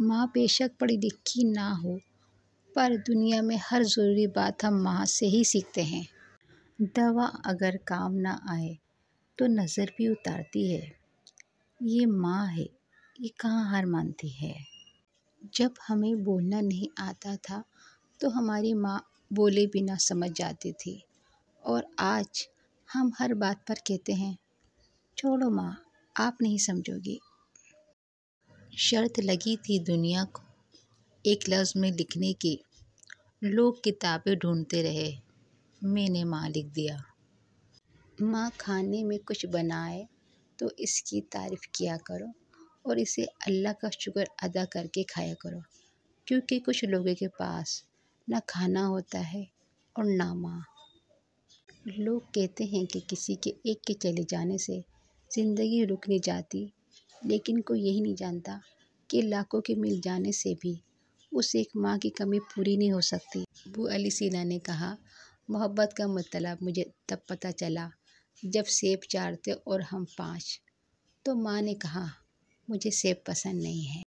माँ बेशक पढ़ी लिखी ना हो पर दुनिया में हर ज़रूरी बात हम माँ से ही सीखते हैं दवा अगर काम ना आए तो नज़र भी उतारती है ये माँ है ये कहाँ हार मानती है जब हमें बोलना नहीं आता था तो हमारी माँ बोले बिना समझ जाती थी और आज हम हर बात पर कहते हैं छोड़ो माँ आप नहीं समझोगी शर्त लगी थी दुनिया को एक लफ्ज़ में लिखने की लोग किताबें ढूंढते रहे मैंने माँ लिख दिया माँ खाने में कुछ बनाए तो इसकी तारीफ़ किया करो और इसे अल्लाह का शुक्र अदा करके खाया करो क्योंकि कुछ लोगों के पास ना खाना होता है और ना माँ लोग कहते हैं कि किसी के एक के चले जाने से ज़िंदगी रुकने जाती लेकिन कोई यही नहीं जानता कि लाखों के मिल जाने से भी उस एक माँ की कमी पूरी नहीं हो सकती अबू अली सीना ने कहा मोहब्बत का मतलब मुझे तब पता चला जब सेब चार थे और हम पाँच तो माँ ने कहा मुझे सेब पसंद नहीं है